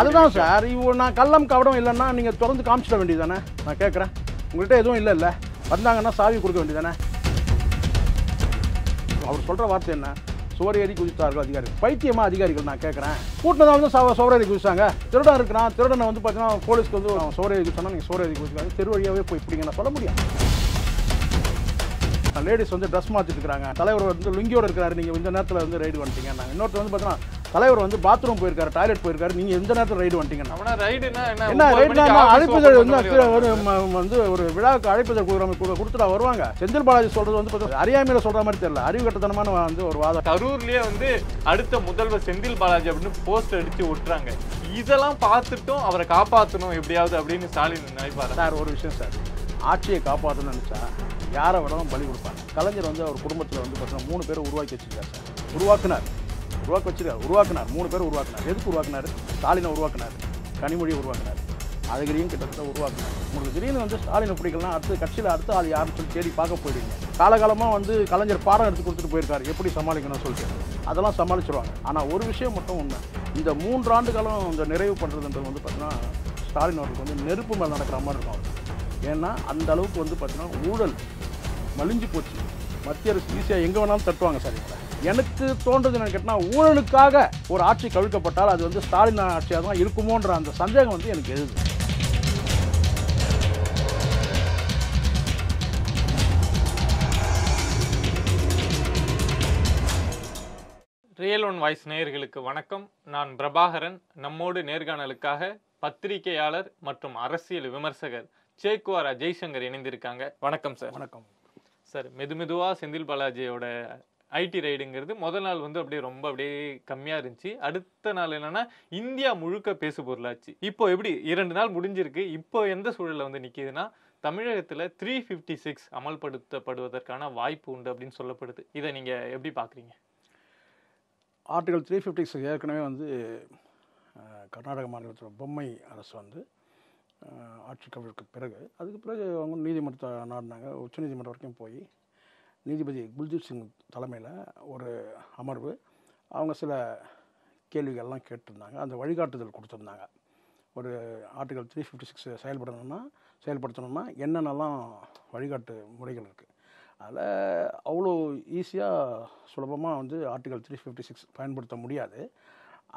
அதுதான் சார் நான் கவடம் இல்லைன்னா காமிச்சிட நான் உங்கள்கிட்ட எதுவும் இல்லை வந்தாங்கன்னா சாவி கொடுக்க அவர் வார்த்தை என்ன அதிகாரி பைத்தியமா அதிகாரிகள் நான் வந்து குதிச்சாங்க திருடன் இருக்கிறான் திருடனை வந்து பார்த்தீங்கன்னா போலீஸ்க்கு வந்து குதிச்சாங்க போய் சொல்ல முடியும் லேடிஸ் வந்து ட்ரெஸ் மாற்றிருக்காங்க தலைவர் வந்து லுங்கியோடு இருக்கிறாரு நீங்கள் இந்த நேரத்தில் வந்து ரைடு வந்துட்டீங்கன்னாங்க இன்னொருத்தர் வந்து பார்த்தீங்கன்னா தலைவர் வந்து பாத்ரூம் போயிருக்காரு டாய்லெட் போயிருக்காரு நீங்கள் எந்த நேரத்தில் ரைடு வந்துட்டீங்கன்னா என்ன ரைடுனா அழைப்புதல் வந்து வந்து ஒரு விழாவுக்கு அழைப்புதல் கொடுக்குற கொடுத்துட்டா வருவாங்க செந்தில் பாலாஜி சொல்கிறது வந்து அறியாமையில அறியாமையில் சொல்கிற மாதிரி தெரியல அறிவு கட்டத்தனமான வந்து ஒரு வாதம் கரூர்லேயே வந்து அடுத்த முதல்வர் செந்தில் பாலாஜி அப்படின்னு போஸ்ட் அடித்து விட்டுறாங்க இதெல்லாம் பார்த்துட்டும் அவரை காப்பாற்றணும் எப்படியாவது அப்படின்னு ஸ்டாலின் நினைப்பாரு சார் ஒரு விஷயம் சார் ஆட்சியை காப்பாற்றணும்னு நினச்சா யாரை வேணாலும் பலி கொடுப்பாங்க கலைஞர் வந்து அவர் குடும்பத்தில் வந்து பார்த்தீங்கன்னா மூணு பேரை உருவாக்கி வச்சுருக்காரு சார் உருவாக்குனார் உருவாக்கி வச்சுருக்காரு உருவாக்குனார் மூணு பேர் உருவாக்குனார் எதுக்கு உருவாக்குனார் ஸ்டாலினை உருவாக்குனார் கனிமொழியை உருவாக்குனார் அதுகிரியும் கிட்டத்தட்ட உருவாக்குனார் உங்களுக்கு திடீர்னு வந்து ஸ்டாலினை பிடிக்கலாம் அடுத்து கட்சியில் அடுத்து அது யாரும் சொல்லி தேடி பார்க்க போயிடுங்க காலகாலமாக வந்து கலைஞர் பாடம் எடுத்து கொடுத்துட்டு போயிருக்காரு எப்படி சமாளிக்கணும்னு சொல்லிட்டு அதெல்லாம் சமாளிச்சிருவாங்க ஆனால் ஒரு விஷயம் மட்டும் உண்மை இந்த மூன்றாண்டு காலம் இந்த நிறைவு பண்ணுறதுன்றது வந்து பார்த்தீங்கன்னா ஸ்டாலின் அவர்களுக்கு வந்து நெருப்பு மேலே நடக்கிற மாதிரி இருக்கும் ஏன்னா அந்த அளவுக்கு வந்து பார்த்தீங்கன்னா ஊழல் மலிஞ்சு போச்சு மத்திய அரசு ஈஸியாக எங்கே வேணாலும் தட்டுவாங்க சார் இப்போ எனக்கு தோன்றது என்னன்னு கேட்டால் ஊழலுக்காக ஒரு ஆட்சி கவிழ்க்கப்பட்டால் அது வந்து ஸ்டாலின் ஆட்சியாக தான் இருக்குமோன்ற அந்த சந்தேகம் வந்து எனக்கு எழுது ரியல் ஒன் வாய்ஸ் நேயர்களுக்கு வணக்கம் நான் பிரபாகரன் நம்மோடு நேர்காணலுக்காக பத்திரிகையாளர் மற்றும் அரசியல் விமர்சகர் சேக்குவாரா ஜெய்சங்கர் இணைந்திருக்காங்க வணக்கம் சார் வணக்கம் சார் மெது மெதுவாக செந்தில் பாலாஜியோட ஐடி ரைடுங்கிறது முதல் நாள் வந்து அப்படியே ரொம்ப அப்படியே கம்மியாக இருந்துச்சு அடுத்த நாள் என்னென்னா இந்தியா முழுக்க பேசு பொருளாச்சு இப்போ எப்படி இரண்டு நாள் முடிஞ்சிருக்கு இப்போ எந்த சூழலில் வந்து நிற்கிதுன்னா தமிழகத்தில் த்ரீ ஃபிஃப்டி சிக்ஸ் அமல்படுத்தப்படுவதற்கான வாய்ப்பு உண்டு அப்படின்னு சொல்லப்படுது இதை நீங்கள் எப்படி பார்க்குறீங்க ஆர்டிகல் த்ரீ ஃபிஃப்டி சிக்ஸ் ஏற்கனவே வந்து கர்நாடக மாநிலத்தில் பொம்மை அரசு வந்து ஆட்சி கவிழ்க்கு பிறகு அதுக்கு பிறகு அவங்க நீதிமன்றத்தை நாடினாங்க உச்சநீதிமன்றம் வரைக்கும் போய் நீதிபதி குல்தீப் சிங் தலைமையில் ஒரு அமர்வு அவங்க சில கேள்விகள்லாம் கேட்டிருந்தாங்க அந்த வழிகாட்டுதல் கொடுத்துருந்தாங்க ஒரு ஆர்டிகல் த்ரீ ஃபிஃப்டி சிக்ஸ் செயல்படணும்னா செயல்படுத்தணும்னா என்னென்னலாம் வழிகாட்டு முறைகள் இருக்குது அதில் அவ்வளோ ஈஸியாக சுலபமாக வந்து ஆர்டிகல் த்ரீ ஃபிஃப்டி சிக்ஸ் பயன்படுத்த முடியாது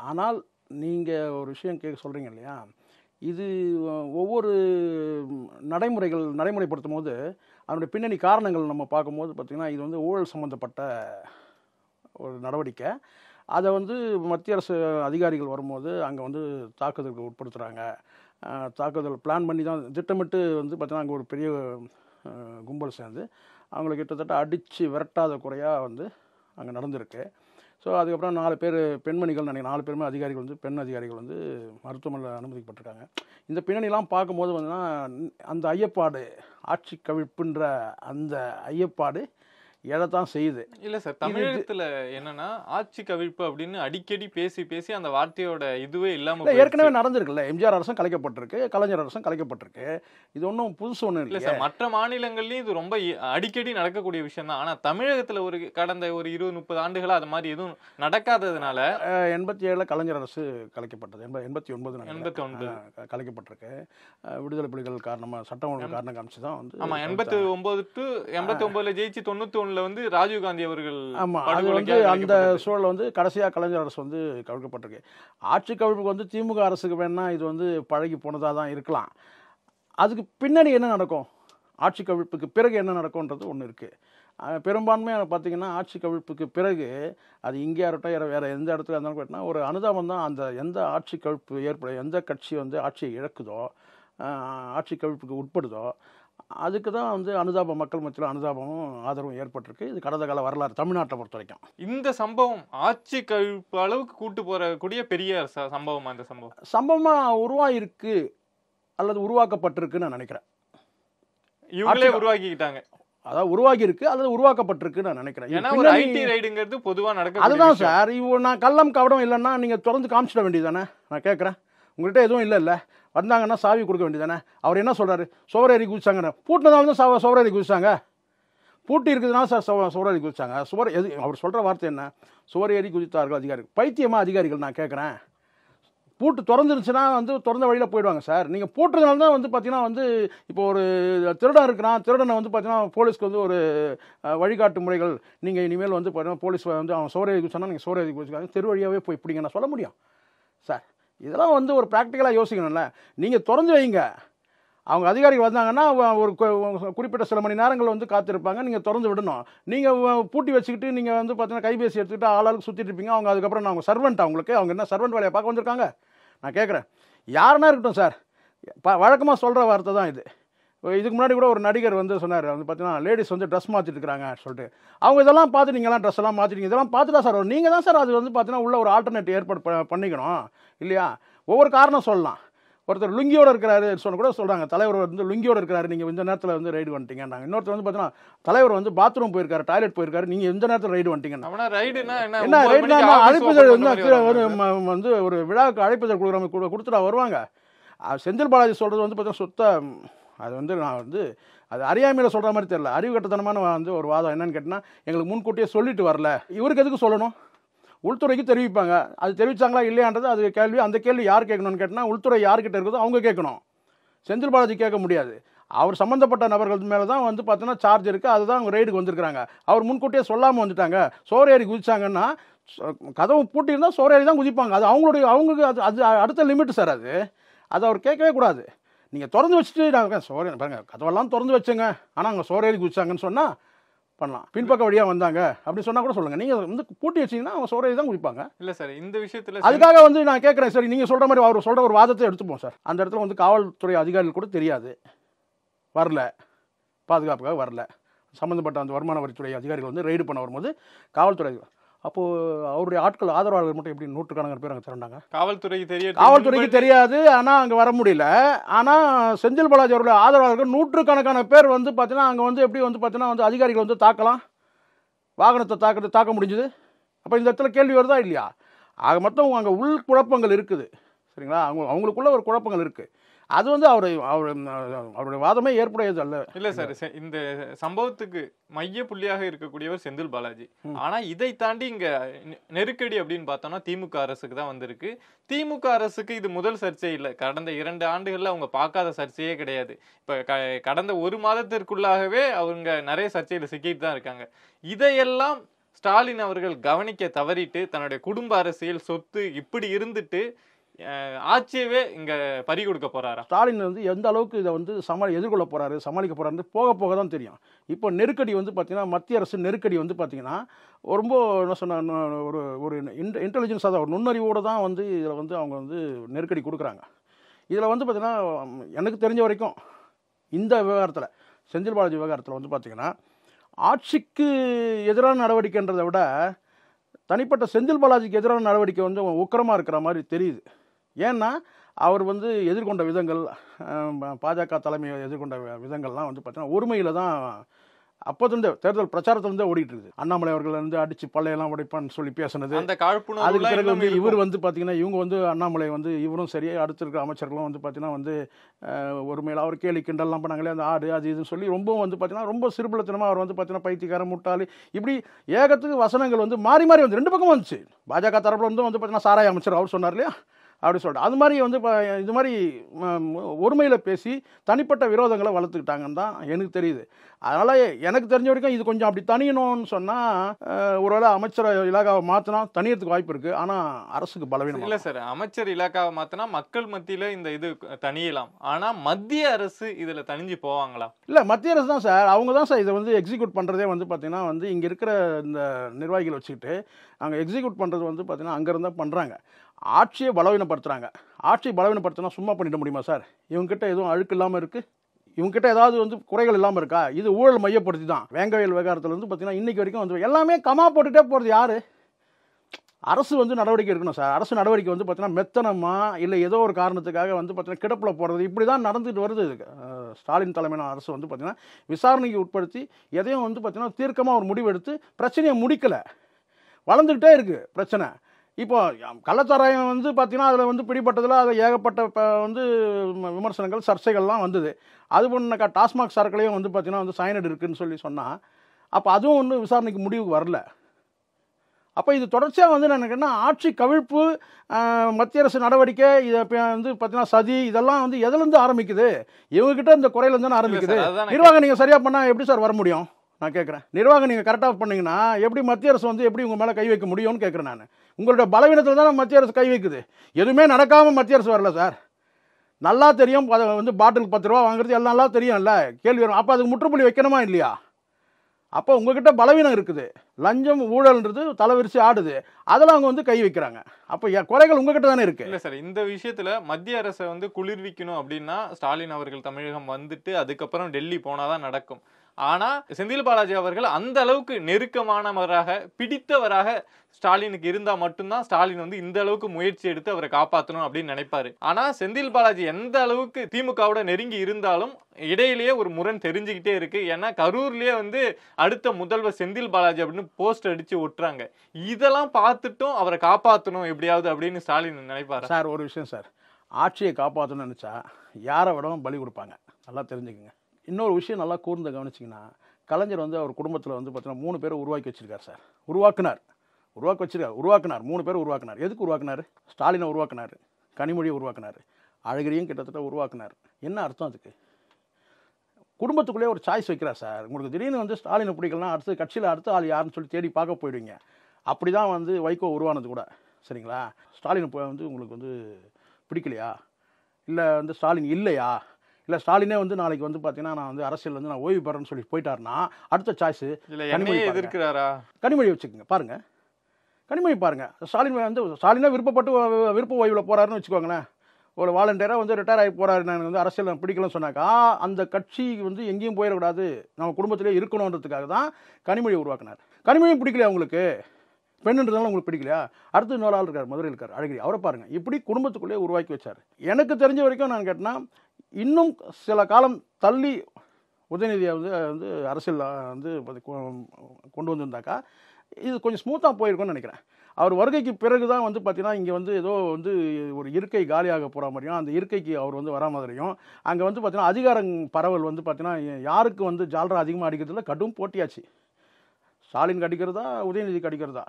ஆனால் நீங்கள் ஒரு விஷயம் கேட்க சொல்கிறீங்க இல்லையா இது ஒவ்வொரு நடைமுறைகள் நடைமுறைப்படுத்தும் போது அதனுடைய பின்னணி காரணங்கள் நம்ம பார்க்கும்போது பார்த்திங்கன்னா இது வந்து ஊழல் சம்மந்தப்பட்ட ஒரு நடவடிக்கை அதை வந்து மத்திய அரசு அதிகாரிகள் வரும்போது அங்கே வந்து தாக்குதலுக்கு உட்படுத்துகிறாங்க தாக்குதல் பிளான் பண்ணி தான் திட்டமிட்டு வந்து பார்த்திங்கன்னா அங்கே ஒரு பெரிய கும்பல் சேர்ந்து அவங்களை கிட்டத்தட்ட அடித்து விரட்டாத குறையாக வந்து அங்கே நடந்திருக்கு ஸோ அதுக்கப்புறம் நாலு பேர் பெண்மணிகள் நினைக்கிறேன் நாலு பேருமே அதிகாரிகள் வந்து பெண் அதிகாரிகள் வந்து மருத்துவமனையில் அனுமதிக்கப்பட்டிருக்காங்க இந்த பின்னணிலாம் பார்க்கும்போது வந்துன்னா அந்த ஐயப்பாடு ஆட்சி கவிழ்ப்புன்ற அந்த ஐயப்பாடு எழத்தான் செய்யுது இல்லை சார் தமிழகத்தில் என்னன்னா ஆட்சி கவிழ்ப்பு அப்படின்னு அடிக்கடி பேசி பேசி அந்த வார்த்தையோட இதுவே இல்லாமல் ஏற்கனவே நடந்திருக்குல்ல எம்ஜிஆர் அரசும் கலைக்கப்பட்டிருக்கு கலைஞர் அரசும் கலைக்கப்பட்டிருக்கு இது ஒன்றும் புதுசு ஒன்றும் இல்லை சார் மற்ற மாநிலங்கள்லையும் இது ரொம்ப அடிக்கடி நடக்கக்கூடிய விஷயம் தான் ஆனால் தமிழகத்தில் ஒரு கடந்த ஒரு இருபது முப்பது ஆண்டுகளாக அது மாதிரி எதுவும் நடக்காததுனால எண்பத்தி ஏழில் கலைஞர் அரசு கலைக்கப்பட்டது எண்ப எண்பத்தி ஒன்பது எண்பத்தி ஒன்பது கலைக்கப்பட்டிருக்கு விடுதலை புலிகள் காரணமாக சட்டம் காரணம் காமிச்சு தான் வந்து ஆமாம் எண்பத்தி ஒன்பது டு எண்பத்தி ஒன்பதில் ஜெயிச்சு தொண்ணூற்றி ஒன்ல வந்து ராஜீவ்காந்தி அவர்கள் ஆமாம் அது வந்து அந்த சூழல் வந்து கடைசியாக கலைஞர் அரசு வந்து கவிழ்க்கப்பட்டிருக்கு ஆட்சி கவிழ்ப்புக்கு வந்து திமுக அரசுக்கு வேணா இது வந்து பழகி போனதாக தான் இருக்கலாம் அதுக்கு பின்னாடி என்ன நடக்கும் ஆட்சி கவிழ்ப்புக்கு பிறகு என்ன நடக்கும்ன்றது ஒன்று இருக்குது பெரும்பான்மையாக பார்த்தீங்கன்னா ஆட்சி கவிழ்ப்புக்கு பிறகு அது இங்கே இருக்கட்டும் வேறு எந்த இடத்துல இருந்தாலும் கேட்டால் ஒரு அனுதாபம் தான் அந்த எந்த ஆட்சி கவிழ்ப்பு ஏற்பட எந்த கட்சி வந்து ஆட்சியை இழக்குதோ ஆட்சி கவிழ்ப்புக்கு உட்படுதோ அதுக்கு தான் வந்து அனுதாபம் மக்கள் மத்தியில் அனுதாபமும் ஆதரவும் ஏற்பட்டிருக்கு இது கடந்த கால வரலாறு தமிழ்நாட்டை பொறுத்த வரைக்கும் இந்த சம்பவம் ஆட்சி கழிப்பு அளவுக்கு கூட்டு போகக்கூடிய பெரிய சம்பவம் அந்த சம்பவம் சம்பவமாக உருவாயிருக்கு அல்லது உருவாக்கப்பட்டிருக்குன்னு நான் நினைக்கிறேன் இவங்களே உருவாக்கிக்கிட்டாங்க அதாவது உருவாகி இருக்கு அல்லது உருவாக்கப்பட்டிருக்கு நான் நினைக்கிறேன் ஏன்னா ஒரு ஐடி ரைடுங்கிறது பொதுவாக நடக்கும் அதுதான் சார் இவ்வளோ நான் கள்ளம் கவடம் இல்லைன்னா நீங்கள் தொடர்ந்து காமிச்சிட வேண்டியதானே நான் கேட்குறேன் உங்கள்கிட்ட எதுவும் இல்லை இல்லை வந்தாங்கன்னா சாவி கொடுக்க வேண்டியதானே அவர் என்ன சொல்கிறாரு சுவரேறி குதிச்சாங்கன்னு பூட்டினதால தான் சாவ எறி குதிச்சாங்க பூட்டி இருக்குதுனால சார் சுவர் எறி குதிச்சாங்க சுவர் எது அவர் சொல்கிற வார்த்தை என்ன சுவர் எறி குதித்தார்கள் அதிகாரி பைத்தியமாக அதிகாரிகள் நான் கேட்குறேன் பூட்டு திறந்துருச்சுன்னா வந்து திறந்த வழியில் போயிடுவாங்க சார் நீங்கள் பூட்டுறதுனால தான் வந்து பார்த்தீங்கன்னா வந்து இப்போ ஒரு திருடன் இருக்கிறான் திருடனை வந்து பார்த்தீங்கன்னா போலீஸ்க்கு வந்து ஒரு வழிகாட்டு முறைகள் நீங்கள் இனிமேல் வந்து பார்த்தீங்கன்னா போலீஸ் வந்து அவன் சோறு எழுதி குடிச்சானா நீங்கள் சோறு எழுதி குடிச்சுக்காங்க தெரு வழியாகவே போய் இப்படிங்க நான் சொல்ல முடியும் சார் இதெல்லாம் வந்து ஒரு ப்ராக்டிக்கலாக யோசிக்கணும்ல நீங்கள் திறந்து வைங்க அவங்க அதிகாரிகள் வந்தாங்கன்னா ஒரு குறிப்பிட்ட சில மணி நேரங்கள் வந்து காத்திருப்பாங்க நீங்கள் திறந்து விடணும் நீங்கள் பூட்டி வச்சுக்கிட்டு நீங்கள் வந்து பார்த்தீங்கன்னா கைபேசி எடுத்துக்கிட்டு ஆளாளுக்கு சுற்றிட்டு இருப்பீங்க அவங்க அதுக்கப்புறம் நான் அவங்க சர்வெண்ட் அவங்களுக்கு அவங்க என்ன சர்வெண்ட் வேலையை பார்க்க வந்திருக்காங்க நான் கேட்குறேன் யாருன்னா இருக்கட்டும் சார் வழக்கமாக சொல்கிற வார்த்தை தான் இது இதுக்கு முன்னாடி கூட ஒரு நடிகர் வந்து சொன்னார் வந்து பார்த்தீங்கன்னா லேடிஸ் வந்து ட்ரெஸ் மாற்றிட்டு சொல்லிட்டு அவங்க இதெல்லாம் பார்த்து நீங்கள்லாம் ட்ரெஸ் எல்லாம் மாற்றிட்டீங்க இதெல்லாம் பார்த்துட்டா சார் நீங்கள் தான் சார் அது வந்து பார்த்தீங்கன்னா உள்ள ஒரு ஆல்டர்னேட் ஏற்பாடு பண்ணிக்கணும் இல்லையா ஒவ்வொரு காரணம் சொல்லலாம் ஒருத்தர் லுங்கியோடு இருக்கிறாரு சொன்ன கூட சொல்கிறாங்க தலைவர் வந்து லுங்கியோடு இருக்கிறாரு நீங்கள் இந்த நேரத்தில் வந்து ரைடு வந்துட்டீங்கன்னாங்க இன்னொருத்தர் வந்து பார்த்தீங்கன்னா தலைவர் வந்து பாத்ரூம் போயிருக்காரு டாய்லெட் போயிருக்காரு நீங்கள் இந்த நேரத்தில் ரைடு வந்துட்டீங்கன்னா என்ன அழைப்புதல் வந்து வந்து ஒரு விழாவுக்கு அழைப்புதல் கொடுக்குறவங்க கொடுத்துட்டா வருவாங்க செந்தில் பாலாஜி சொல்கிறது வந்து பார்த்தீங்கன்னா சுத்த அது வந்து நான் வந்து அது அறியாமையில் சொல்கிற மாதிரி தெரில அறிவு கட்டத்தனமான வந்து ஒரு வாதம் என்னன்னு கேட்டினா எங்களுக்கு முன்கூட்டியே சொல்லிட்டு வரல இவருக்கு எதுக்கு சொல்லணும் உள்துறைக்கு தெரிவிப்பாங்க அது தெரிவித்தாங்களா இல்லையான்றது அது கேள்வி அந்த கேள்வி யார் கேட்கணும்னு கேட்டால் உள்துறை யார்கிட்ட இருக்குதோ அவங்க கேட்கணும் செந்தில் பாலாஜி கேட்க முடியாது அவர் சம்மந்தப்பட்ட நபர்கள் மேலே தான் வந்து பார்த்தோன்னா சார்ஜ் இருக்குது அதுதான் அவங்க ரைடுக்கு வந்திருக்கிறாங்க அவர் முன்கூட்டியே சொல்லாமல் வந்துட்டாங்க சோரேறி குதிச்சாங்கன்னா கதவு பூட்டியிருந்தால் சோரேறி தான் குதிப்பாங்க அது அவங்களுடைய அவங்களுக்கு அது அது அடுத்த லிமிட் சார் அது அது அவர் கேட்கவே கூடாது நீங்கள் திறந்து வச்சுட்டு நாங்கள் சோரே பாருங்கள் கதவெல்லாம் திறந்து வச்சுங்க ஆனால் அங்கே சோரே எழுதி குதிச்சாங்கன்னு சொன்னால் பண்ணலாம் பின்பக்க வழியாக வந்தாங்க அப்படி சொன்னால் கூட சொல்லுங்கள் நீங்கள் வந்து கூட்டி வச்சிங்கன்னா அவங்க சோரே தான் குடிப்பாங்க இல்லை சார் இந்த விஷயத்தில் அதுக்காக வந்து நான் கேட்குறேன் சரி நீங்கள் சொல்கிற மாதிரி அவர் சொல்கிற ஒரு வாதத்தை எடுத்துப்போம் சார் அந்த இடத்துல வந்து காவல்துறை அதிகாரிகள் கூட தெரியாது வரல பாதுகாப்புக்காக வரல சம்மந்தப்பட்ட அந்த வருமான வரித்துறை அதிகாரிகள் வந்து ரெய்டு பண்ண வரும்போது காவல்துறை அப்போது அவருடைய ஆட்கள் ஆதரவாளர்கள் மட்டும் எப்படி நூற்றுக்கணக்கான பேர் அங்கே திரண்டாங்க காவல்துறைக்கு தெரிய காவல்துறைக்கு தெரியாது ஆனால் அங்கே வர முடியல ஆனால் செந்தில் பாலாஜி அவருடைய ஆதரவாளர்கள் நூற்றுக்கணக்கான பேர் வந்து பார்த்தீங்கன்னா அங்கே வந்து எப்படி வந்து பார்த்தீங்கன்னா வந்து அதிகாரிகள் வந்து தாக்கலாம் வாகனத்தை தாக்க தாக்க முடிஞ்சுது அப்போ இந்த இடத்துல கேள்வி வருதா இல்லையா ஆக மொத்தம் அங்கே உள் குழப்பங்கள் இருக்குது சரிங்களா அவங்க அவங்களுக்குள்ள ஒரு குழப்பங்கள் இருக்குது அது வந்து அவர் அவர் அவருடைய வாதமே ஏற்புடையது அல்ல இல்லை சார் இந்த சம்பவத்துக்கு மைய புள்ளியாக இருக்கக்கூடியவர் செந்தில் பாலாஜி ஆனால் இதை தாண்டி இங்கே நெருக்கடி அப்படின்னு பார்த்தோம்னா திமுக அரசுக்கு தான் வந்திருக்கு திமுக அரசுக்கு இது முதல் சர்ச்சை இல்லை கடந்த இரண்டு ஆண்டுகளில் அவங்க பார்க்காத சர்ச்சையே கிடையாது இப்போ கடந்த ஒரு மாதத்திற்குள்ளாகவே அவங்க நிறைய சர்ச்சையில் சிக்கிட்டு தான் இருக்காங்க இதையெல்லாம் ஸ்டாலின் அவர்கள் கவனிக்க தவறிட்டு தன்னுடைய குடும்ப அரசியல் சொத்து இப்படி இருந்துட்டு ஆட்சியவே இங்க பறி கொடுக்க போறாரு ஸ்டாலின் வந்து எந்த அளவுக்கு இதை வந்து சமாளி எதிர்கொள்ள போறாரு சமாளிக்க போறாரு போக போக தான் தெரியும் இப்போ நெருக்கடி வந்து பார்த்தீங்கன்னா மத்திய அரசு நெருக்கடி வந்து பார்த்தீங்கன்னா ரொம்ப என்ன சொன்ன ஒரு ஒரு இன்டெலிஜென்ஸ் அதை ஒரு நுண்ணறிவோடு தான் வந்து இதில் வந்து அவங்க வந்து நெருக்கடி கொடுக்குறாங்க இதில் வந்து பார்த்திங்கன்னா எனக்கு தெரிஞ்ச வரைக்கும் இந்த விவகாரத்தில் செந்தில் பாலாஜி விவகாரத்தில் வந்து பார்த்திங்கன்னா ஆட்சிக்கு எதிரான நடவடிக்கைன்றதை விட தனிப்பட்ட செந்தில் பாலாஜிக்கு எதிரான நடவடிக்கை வந்து உக்கரமாக இருக்கிற மாதிரி தெரியுது ஏன்னா அவர் வந்து எதிர்கொண்ட விதங்கள் பாஜக தலைமையை எதிர்கொண்ட விதங்கள்லாம் வந்து பார்த்தீங்கன்னா ஒருமையில் தான் அப்போதுலேருந்து தேர்தல் பிரச்சாரத்துலேருந்தே ஓடிட்டு இருக்குது அண்ணாமலை அவர்கள் வந்து அடித்து பள்ளையெல்லாம் உடைப்பான்னு சொல்லி பேசினது அந்த காழ்ப்புணர்வு அதுக்கு பிறகு வந்து இவர் வந்து பார்த்தீங்கன்னா இவங்க வந்து அண்ணாமலை வந்து இவரும் சரியாக அடுத்திருக்கிற அமைச்சர்களும் வந்து பார்த்தீங்கன்னா வந்து மேலே அவர் கேலி கிண்டல்லாம் பண்ணாங்களே அந்த ஆடு அது இதுன்னு சொல்லி ரொம்பவும் வந்து பார்த்தீங்கன்னா ரொம்ப சிறுபலத்தனமாக அவர் வந்து பார்த்தீங்கன்னா பைத்தியக்கார முட்டாளி இப்படி ஏகத்துக்கு வசனங்கள் வந்து மாறி மாறி வந்து ரெண்டு பக்கமும் வந்துச்சு பாஜக தரப்பில் வந்து வந்து பார்த்தீங்கன்னா சாராய அமைச்சர் அவர் சொன்னார் இல்லையா அப்படின்னு சொல்லிட்டு அது மாதிரி வந்து இப்போ இது மாதிரி ஒருமையில் பேசி தனிப்பட்ட விரோதங்களை வளர்த்துக்கிட்டாங்கன்னு தான் எனக்கு தெரியுது அதனால் எனக்கு தெரிஞ்ச வரைக்கும் இது கொஞ்சம் அப்படி தனியணும்னு சொன்னால் ஒருவேளை அமைச்சர் இலாக்காவை மாற்றினா தனியத்துக்கு வாய்ப்பு இருக்குது ஆனால் அரசுக்கு பலவீனம் இல்லை சார் அமைச்சர் இலாக்காவை மாற்றினா மக்கள் மத்தியில் இந்த இது தனியலாம் ஆனால் மத்திய அரசு இதில் தனிஞ்சு போவாங்களா இல்லை மத்திய அரசு தான் சார் அவங்க தான் சார் இதை வந்து எக்ஸிக்யூட் பண்ணுறதே வந்து பார்த்திங்கன்னா வந்து இங்கே இருக்கிற இந்த நிர்வாகிகள் வச்சுக்கிட்டு அங்கே எக்ஸிக்யூட் பண்ணுறது வந்து பார்த்திங்கன்னா அங்கேருந்து தான் பண்ணுறாங்க ஆட்சியை பலவீனப்படுத்துகிறாங்க ஆட்சியை பலவீனப்படுத்தினா சும்மா பண்ணிட முடியுமா சார் இவங்ககிட்ட எதுவும் அழுக்கு இல்லாமல் இருக்குது இவங்ககிட்ட ஏதாவது வந்து குறைகள் இல்லாமல் இருக்கா இது ஊழல் மையப்படுத்தி தான் வேங்கவேல் விவகாரத்துலேருந்து பாத்தீங்கன்னா இன்றைக்கி வரைக்கும் வந்து எல்லாமே கமா போட்டுகிட்டே போகிறது யார் அரசு வந்து நடவடிக்கை எடுக்கணும் சார் அரசு நடவடிக்கை வந்து பார்த்தீங்கன்னா மெத்தனமா இல்லை ஏதோ ஒரு காரணத்துக்காக வந்து பார்த்தீங்கன்னா கிடப்பில் போகிறது இப்படி தான் நடந்துட்டு வருது ஸ்டாலின் தலைமையிலான அரசு வந்து பார்த்தீங்கன்னா விசாரணைக்கு உட்படுத்தி எதையும் வந்து பார்த்தீங்கன்னா தீர்க்கமாக ஒரு முடிவு எடுத்து பிரச்சனையை முடிக்கலை வளர்ந்துக்கிட்டே இருக்குது பிரச்சனை இப்போ கள்ளச்சாராயம் வந்து பார்த்தீங்கன்னா அதில் வந்து பிடிபட்டதில் அதை ஏகப்பட்ட இப்போ வந்து விமர்சனங்கள் சர்ச்சைகள்லாம் வந்தது அது ஒன்றுக்கா டாஸ்மாக் சரக்குலையும் வந்து பார்த்திங்கன்னா வந்து சயனைடு இருக்குதுன்னு சொல்லி சொன்னால் அப்போ அதுவும் ஒன்றும் விசாரணைக்கு முடிவுக்கு வரல அப்போ இது தொடர்ச்சியாக வந்து நான் என்ன ஆட்சி கவிழ்ப்பு மத்திய அரசு நடவடிக்கை இதை வந்து பார்த்தீங்கன்னா சதி இதெல்லாம் வந்து எதுலேருந்து ஆரம்பிக்குது இவங்ககிட்ட இந்த குறையிலேருந்து ஆரம்பிக்குது நிர்வாகம் நீங்கள் சரியாக பண்ணால் எப்படி சார் வர முடியும் நான் கேட்குறேன் நிர்வாகம் நீங்கள் கரெக்டாக பண்ணிங்கன்னா எப்படி மத்திய அரசு வந்து எப்படி உங்கள் மேலே கை வைக்க முடியும்னு கேட்குறேன் நான் உங்களோட பலவீனத்தில் தான் மத்திய அரசு கை வைக்குது எதுவுமே நடக்காமல் மத்திய அரசு வரல சார் நல்லா தெரியும் அதை வந்து பாட்டிலுக்கு பத்து ரூபா வாங்குறது எல்லாம் நல்லா தெரியும்ல கேள்வி வரும் அப்போ அதுக்கு முற்றுப்புள்ளி வைக்கணுமா இல்லையா அப்போ உங்ககிட்ட பலவீனம் இருக்குது லஞ்சம் ஊழல்ன்றது தலைவரிசி ஆடுது அதில் அவங்க வந்து கை வைக்கிறாங்க அப்போ குறைகள் உங்ககிட்ட தானே இருக்கு இல்லை சார் இந்த விஷயத்தில் மத்திய அரசை வந்து குளிர்விக்கணும் அப்படின்னா ஸ்டாலின் அவர்கள் தமிழகம் வந்துட்டு அதுக்கப்புறம் டெல்லி போனால் தான் நடக்கும் ஆனால் செந்தில் பாலாஜி அவர்கள் அந்த அளவுக்கு நெருக்கமானவராக பிடித்தவராக ஸ்டாலினுக்கு இருந்தா மட்டும்தான் ஸ்டாலின் வந்து இந்த அளவுக்கு முயற்சி எடுத்து அவரை காப்பாற்றணும் அப்படின்னு நினைப்பாரு ஆனா செந்தில் பாலாஜி எந்த அளவுக்கு திமுகவோட நெருங்கி இருந்தாலும் இடையிலேயே ஒரு முரண் தெரிஞ்சுக்கிட்டே இருக்கு ஏன்னா கரூர்லயே வந்து அடுத்த முதல்வர் செந்தில் பாலாஜி அப்படின்னு போஸ்ட் அடிச்சு ஒட்டுறாங்க இதெல்லாம் பார்த்துட்டும் அவரை காப்பாற்றணும் எப்படியாவது அப்படின்னு ஸ்டாலின் நினைப்பாரு சார் ஒரு விஷயம் சார் ஆட்சியை காப்பாற்றணும்னு நினைச்சா யாரை விடவும் பலி கொடுப்பாங்க நல்லா தெரிஞ்சுக்கங்க இன்னொரு விஷயம் நல்லா கூர்ந்து கவனிச்சிங்கன்னா கலைஞர் வந்து அவர் குடும்பத்தில் வந்து பார்த்தீங்கன்னா மூணு பேர் உருவாக்கி வச்சிருக்கார் சார் உருவாக்குனார் உருவாக்கி வச்சிருக்கார் உருவாக்குனார் மூணு பேர் உருவாக்குனார் எதுக்கு உருவாக்குனார் ஸ்டாலினை உருவாக்குனார் கனிமொழியை உருவாக்குனார் அழகிரியும் கிட்டத்தட்ட உருவாக்குனார் என்ன அர்த்தம் அதுக்கு குடும்பத்துக்குள்ளேயே ஒரு சாய்ஸ் வைக்கிறார் சார் உங்களுக்கு திடீர்னு வந்து ஸ்டாலினை பிடிக்கலாம் அடுத்து கட்சியில் அடுத்து ஆள் யாருன்னு சொல்லி தேடி பார்க்க போயிடுவீங்க அப்படி தான் வந்து வைகோ உருவானது கூட சரிங்களா ஸ்டாலின் வந்து உங்களுக்கு வந்து பிடிக்கலையா இல்லை வந்து ஸ்டாலின் இல்லையா இல்லை ஸ்டாலினே வந்து நாளைக்கு வந்து பார்த்தீங்கன்னா நான் வந்து அரசியல் வந்து நான் ஓய்வு பெறேன்னு சொல்லி போயிட்டாருன்னா அடுத்த சாய்ஸ் கனிமொழி எதிர்க்கிறாரா கனிமொழி வச்சுக்கோங்க பாருங்க கனிமொழி பாருங்க ஸ்டாலின் வந்து ஸ்டாலினா விருப்பப்பட்டு விருப்ப ஓய்வில் போகிறாருன்னு வச்சுக்கோங்களேன் ஒரு வாலண்டியராக வந்து ரிட்டையர் ஆகி போகிறாரு நான் வந்து அரசியல் பிடிக்கலன்னு சொன்னாக்கா அந்த கட்சி வந்து எங்கேயும் போயிடக்கூடாது நம்ம குடும்பத்திலே இருக்கணுன்றதுக்காக தான் கனிமொழி உருவாக்கினார் கனிமொழியும் பிடிக்கலையா உங்களுக்கு பெண்ணுன்றதுனால உங்களுக்கு பிடிக்கலையா அடுத்து இன்னொரு ஆள் இருக்கார் மதுரையில் இருக்கார் அழகிரி அவரை பாருங்கள் இப்படி குடும்பத்துக்குள்ளேயே உருவாக்கி வச்சார் எனக்கு தெரிஞ்ச வரைக்கும் நான் கேட்டேன்னா இன்னும் சில காலம் தள்ளி உதயநிதியை வந்து வந்து அரசியல் வந்து கொண்டு வந்திருந்தாக்கா இது கொஞ்சம் ஸ்மூத்தாக போயிருக்கும்னு நினைக்கிறேன் அவர் வருகைக்கு பிறகு தான் வந்து பார்த்தீங்கன்னா இங்கே வந்து ஏதோ வந்து ஒரு இருக்கை காலியாக போகிற மாதிரியும் அந்த இருக்கைக்கு அவர் வந்து வரா மாதிரியும் அங்கே வந்து பார்த்தீங்கன்னா அதிகாரம் பரவல் வந்து பார்த்தீங்கன்னா யாருக்கு வந்து ஜால்ரா அதிகமாக அடிக்கிறதுல கடும் போட்டியாச்சு ஸ்டாலின் கடிக்கிறதா உதயநிதிக்கு அடிக்கிறதா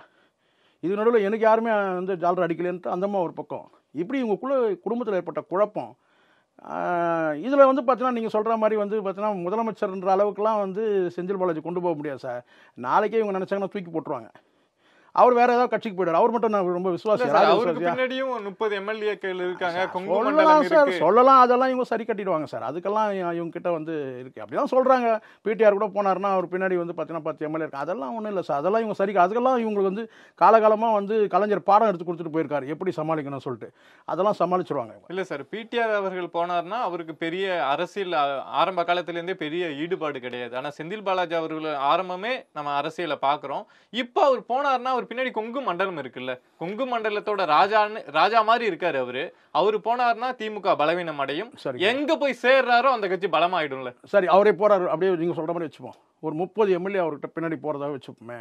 இது நடுவில் எனக்கு யாருமே வந்து ஜால்ரா அடிக்கலன்ட்டு அந்தம்மா ஒரு பக்கம் இப்படி குழு குடும்பத்தில் ஏற்பட்ட குழப்பம் இதில் வந்து பார்த்தீங்கன்னா நீங்கள் சொல்கிற மாதிரி வந்து பார்த்தீங்கன்னா முதலமைச்சர்ன்ற அளவுக்குலாம் வந்து செந்தில் பாலாஜி கொண்டு போக முடியாது சார் நாளைக்கே இவங்க நினச்சாங்கன்னா தூக்கி போட்டுருவாங்க அவர் வேற ஏதாவது கட்சிக்கு போயிடுவார் அவர் மட்டும் நான் ரொம்ப பின்னாடியும் முப்பது எம்எல்ஏக்கள் இருக்காங்க சொல்லலாம் சார் சொல்லலாம் அதெல்லாம் இவங்க சரி கட்டிடுவாங்க சார் அதுக்கெல்லாம் இவங்க கிட்ட வந்து இருக்கு அப்படிதான் சொல்றாங்க பிடிஆர் கூட போனார்னா அவர் பின்னாடி வந்து பார்த்தீங்கன்னா பத்து எம்எல்ஏ இருக்கு அதெல்லாம் ஒன்றும் இல்லை சார் அதெல்லாம் இவங்க சரி அதுக்கெல்லாம் இவங்களுக்கு வந்து காலகாலமாக வந்து கலைஞர் பாடம் எடுத்து கொடுத்துட்டு போயிருக்காரு எப்படி சமாளிக்கணும்னு சொல்லிட்டு அதெல்லாம் சமாளிச்சிருவாங்க இல்லை சார் பிடிஆர் அவர்கள் போனார்னா அவருக்கு பெரிய அரசியல் ஆரம்ப காலத்திலேருந்தே பெரிய ஈடுபாடு கிடையாது ஆனால் செந்தில் பாலாஜி அவர்கள் ஆரம்பமே நம்ம அரசியலை பார்க்குறோம் இப்போ அவர் போனார்னா அவர் பின்னாடி கொங்கு மண்டலம் இருக்குல்ல கொங்கு மண்டலத்தோட ராஜான்னு ராஜா மாதிரி இருக்காரு அவரு அவரு போனார்னா திமுக பலவீனம் அடையும் சரி எங்க போய் சேர்றாரோ அந்த கட்சி பலமாயிடும்ல சரி அவரே போறாரு அப்படியே நீங்க சொல்ற மாதிரி வச்சுப்போம் ஒரு முப்பது எம்எல்ஏ அவர்கிட்ட பின்னாடி போறதாக வச்சுப்போமே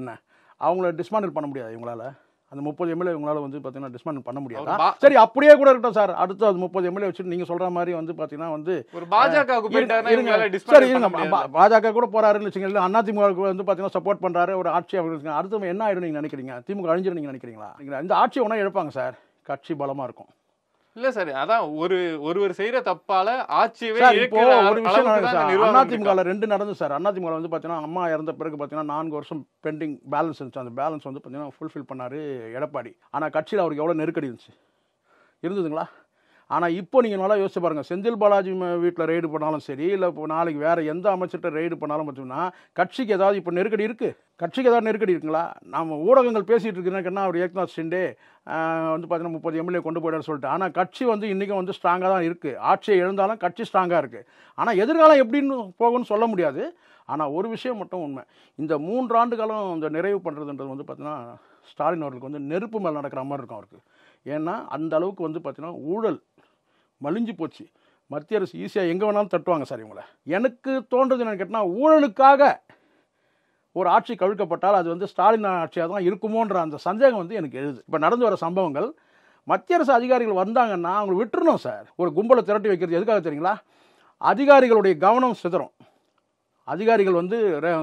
என்ன அவங்கள டிஸ்மாண்டில் பண்ண முடியாது இவங்களால அந்த முப்பது எம்எல்ஏ உங்களால் வந்து பார்த்தீங்கன்னா டிஸ்மான் பண்ண முடியாது சரி அப்படியே கூட இருக்கட்டும் சார் அடுத்து அது முப்பது எம்எல்ஏ வச்சுட்டு நீங்கள் சொல்கிற மாதிரி வந்து பார்த்தீங்கன்னா வந்து ஒரு பாஜக பாஜக கூட போகிறாருன்னு அண்ணா அதிமுக வந்து பார்த்தீங்கன்னா சப்போர்ட் பண்ணுறாரு ஒரு ஆட்சி அவங்களுக்கு அடுத்து என்ன ஆயிடும் நீங்கள் நினைக்கிறீங்க திமுக அழிஞ்சிடும் நீங்கள் நினைக்கிறீங்களா இந்த ஆட்சி ஒன்றா எழுப்பாங்க சார் கட்சி பலமாக இருக்கும் இல்ல சார் அதான் ஒரு ஒருவர் செய்யற தப்பால ஆட்சியவே ஒரு விஷயம் அதிமுக ரெண்டு நடந்து சார் அதிமுக வந்து பாத்தீங்கன்னா அம்மா இறந்த பிறகு பாத்தீங்கன்னா நான்கு வருஷம் பெண்டிங் பேலன்ஸ் இருந்துச்சு அந்த பேலன்ஸ் வந்து பாத்தீங்கன்னா ஃபுல்ஃபில் பண்ணாரு எடப்பாடி ஆனா கட்சியில் அவருக்கு எவ்வளவு நெருக்கடி இருந்துச்சு இருந்ததுங்களா ஆனால் இப்போ நீங்கள் நல்லா யோசிச்சு பாருங்கள் செந்தில் பாலாஜி வீட்டில் ரெய்டு பண்ணாலும் சரி இல்லை இப்போ நாளைக்கு வேறு எந்த அமைச்சர்கிட்ட ரெய்டு பண்ணாலும் பார்த்தீங்கன்னா கட்சிக்கு ஏதாவது இப்போ நெருக்கடி இருக்குது கட்சிக்கு ஏதாவது நெருக்கடி இருக்குங்களா நம்ம ஊடகங்கள் பேசிகிட்டு இருக்குன்னா அவர் ஏக்நாத் ஷிண்டே வந்து பார்த்தீங்கன்னா முப்பது எம்எல்ஏ கொண்டு போயிடாரு சொல்லிட்டு ஆனால் கட்சி வந்து இன்றைக்கும் வந்து ஸ்ட்ராங்காக தான் இருக்குது ஆட்சியை எழுந்தாலும் கட்சி ஸ்ட்ராங்காக இருக்குது ஆனால் எதிர்காலம் எப்படின்னு போகும்னு சொல்ல முடியாது ஆனால் ஒரு விஷயம் மட்டும் உண்மை இந்த மூன்றாண்டு காலம் இந்த நிறைவு பண்ணுறதுன்றது வந்து பார்த்திங்கன்னா ஸ்டாலின் அவர்களுக்கு வந்து நெருப்பு மேல் நடக்கிற மாதிரி இருக்கும் அவருக்கு ஏன்னா அந்த அளவுக்கு வந்து பார்த்திங்கன்னா ஊழல் மலிஞ்சு போச்சு மத்திய அரசு ஈஸியாக எங்கே வேணாலும் தட்டுவாங்க சார் இவங்களை எனக்கு தோன்றது என்னென்னு கேட்டால் ஊழலுக்காக ஒரு ஆட்சி கவிழ்க்கப்பட்டால் அது வந்து ஸ்டாலின் ஆட்சியாக தான் இருக்குமோன்ற அந்த சந்தேகம் வந்து எனக்கு எழுது இப்போ நடந்து வர சம்பவங்கள் மத்திய அரசு அதிகாரிகள் வந்தாங்கன்னா அவங்களை விட்டுருணும் சார் ஒரு கும்பலை திரட்டி வைக்கிறது எதுக்காக தெரியுங்களா அதிகாரிகளுடைய கவனம் சிதறும் அதிகாரிகள் வந்து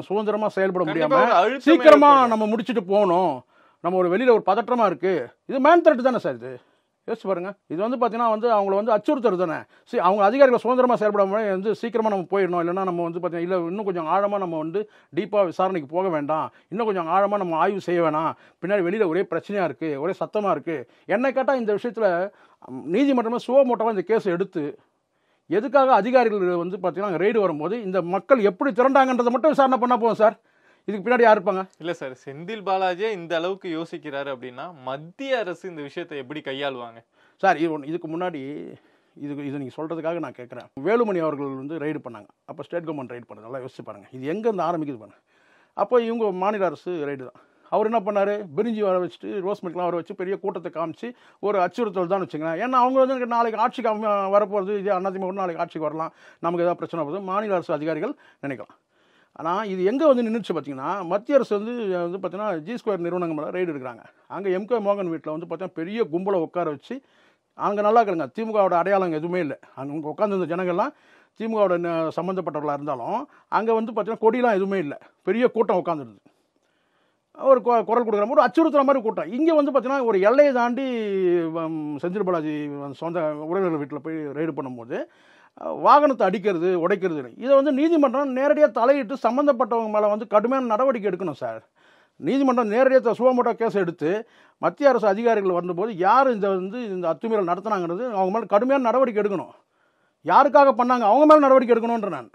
சுதந்திரமாக செயல்பட முடியாமல் சீக்கிரமாக நம்ம முடிச்சுட்டு போகணும் நம்ம ஒரு வெளியில் ஒரு பதற்றமாக இருக்குது இது மேன் திரட்டு தானே சார் இது யோசிச்சு பாருங்கள் இது வந்து பார்த்தீங்கன்னா வந்து அவங்கள வந்து அச்சுறுத்தல் தானே சரி அவங்க அதிகாரிகளை சுதந்திரமாக செயல்பட முடியும் வந்து சீக்கிரமாக நம்ம போயிடணும் இல்லைனா நம்ம வந்து பார்த்தீங்கன்னா இல்லை இன்னும் கொஞ்சம் ஆழமாக நம்ம வந்து டீப்பாக விசாரணைக்கு போக வேண்டாம் இன்னும் கொஞ்சம் ஆழமாக நம்ம ஆய்வு செய்ய வேணாம் பின்னாடி வெளியில் ஒரே பிரச்சனையாக இருக்குது ஒரே சத்தமாக இருக்குது என்னை கேட்டால் இந்த விஷயத்தில் நீதிமன்றமே சுவமூட்டமாக இந்த கேஸ் எடுத்து எதுக்காக அதிகாரிகள் வந்து பார்த்தீங்கன்னா ரெய்டு வரும்போது இந்த மக்கள் எப்படி திரண்டாங்கன்றதை மட்டும் விசாரணை பண்ணால் போதும் சார் இதுக்கு பின்னாடி யார் இருப்பாங்க இல்லை சார் செந்தில் பாலாஜியே இந்த அளவுக்கு யோசிக்கிறாரு அப்படின்னா மத்திய அரசு இந்த விஷயத்தை எப்படி கையாளுவாங்க சார் இது ஒன்று இதுக்கு முன்னாடி இதுக்கு இது நீங்கள் சொல்கிறதுக்காக நான் கேட்குறேன் வேலுமணி அவர்கள் வந்து ரைடு பண்ணாங்க அப்போ ஸ்டேட் கவர்மெண்ட் ரைடு பண்ணுறது நல்லா யோசிச்சு பாருங்கள் இது எங்கேருந்து ஆரம்பிக்குது பாருங்கள் அப்போ இவங்க மாநில அரசு ரைடு தான் அவர் என்ன பண்ணார் பிரிஞ்சி வர வச்சுட்டு ரோஸ்மெட்லாம் வர வச்சு பெரிய கூட்டத்தை காமிச்சு ஒரு அச்சுறுத்தல் தான் வச்சுக்கிறேன் ஏன்னா அவங்க வந்து எனக்கு நாளைக்கு ஆட்சிக்கு வரப்போகிறது இது அண்ணாதிமுக நாளைக்கு ஆட்சிக்கு வரலாம் நமக்கு எதாவது பிரச்சனை போகுது மாநில அரசு அதிகாரிகள் நினைக்கலாம் ஆனால் இது எங்கே வந்து நின்றுச்சு பார்த்தீங்கன்னா மத்திய அரசு வந்து வந்து பார்த்தீங்கன்னா ஜி ஸ்கொயர் நிறுவனங்கள் மேலே ரைடு எடுக்கிறாங்க அங்கே எம் கே மோகன் வீட்டில் வந்து பார்த்தீங்கன்னா பெரிய கும்பலை உட்கார வச்சு அங்கே நல்லா இருக்கிறாங்க திமுகவோட அடையாளம் எதுவுமே இல்லை அங்கே உட்காந்துருந்த ஜனங்கள்லாம் திமுகவோட சம்மந்தப்பட்டவர்களாக இருந்தாலும் அங்கே வந்து பார்த்தீங்கன்னா கொடியெலாம் எதுவுமே இல்லை பெரிய கூட்டம் உட்காந்துருது ஒரு குரல் கொடுக்குற மாதிரி ஒரு அச்சுறுத்துற மாதிரி கூட்டம் இங்கே வந்து பார்த்தீங்கன்னா ஒரு எல்லையை தாண்டி செந்தில் பாலாஜி சொந்த உறவினர்கள் வீட்டில் போய் ரைடு பண்ணும்போது வாகனத்தை அடிக்கிறது உடைக்கிறது இதை வந்து நீதிமன்றம் நேரடியாக தலையிட்டு சம்மந்தப்பட்டவங்க மேலே வந்து கடுமையான நடவடிக்கை எடுக்கணும் சார் நீதிமன்றம் நேரடியாக சுவமோட்டோ கேஸ் எடுத்து மத்திய அரசு அதிகாரிகள் வரும்போது யார் இந்த வந்து இந்த அத்துமீறல் நடத்தினாங்கிறது அவங்க மேலே கடுமையான நடவடிக்கை எடுக்கணும் யாருக்காக பண்ணாங்க அவங்க மேலே நடவடிக்கை எடுக்கணுன்ற நான்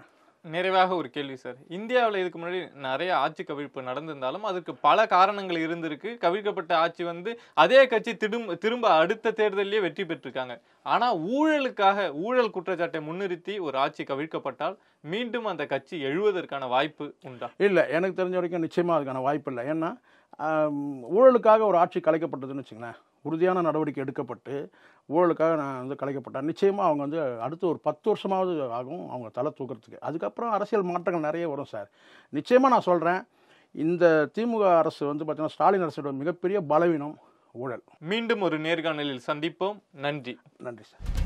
நிறைவாக ஒரு கேள்வி சார் இந்தியாவில் இதுக்கு முன்னாடி நிறைய ஆட்சி கவிழ்ப்பு நடந்திருந்தாலும் அதுக்கு பல காரணங்கள் இருந்திருக்கு கவிழ்க்கப்பட்ட ஆட்சி வந்து அதே கட்சி திரும்ப திரும்ப அடுத்த தேர்தலிலேயே வெற்றி பெற்றிருக்காங்க ஆனால் ஊழலுக்காக ஊழல் குற்றச்சாட்டை முன்னிறுத்தி ஒரு ஆட்சி கவிழ்க்கப்பட்டால் மீண்டும் அந்த கட்சி எழுவதற்கான வாய்ப்பு உண்டா இல்லை எனக்கு தெரிஞ்ச வரைக்கும் நிச்சயமாக அதுக்கான வாய்ப்பு இல்லை ஏன்னா ஊழலுக்காக ஒரு ஆட்சி கலைக்கப்பட்டதுன்னு வச்சுங்களேன் உறுதியான நடவடிக்கை எடுக்கப்பட்டு ஊழலுக்காக நான் வந்து கலைக்கப்பட்டேன் நிச்சயமாக அவங்க வந்து அடுத்து ஒரு பத்து வருஷமாவது ஆகும் அவங்க தலை தூக்கிறதுக்கு அதுக்கப்புறம் அரசியல் மாற்றங்கள் நிறைய வரும் சார் நிச்சயமாக நான் சொல்கிறேன் இந்த திமுக அரசு வந்து பார்த்தீங்கன்னா ஸ்டாலின் அரசோட மிகப்பெரிய பலவீனம் ஊழல் மீண்டும் ஒரு நேர்காணலில் சந்திப்போம் நன்றி நன்றி சார்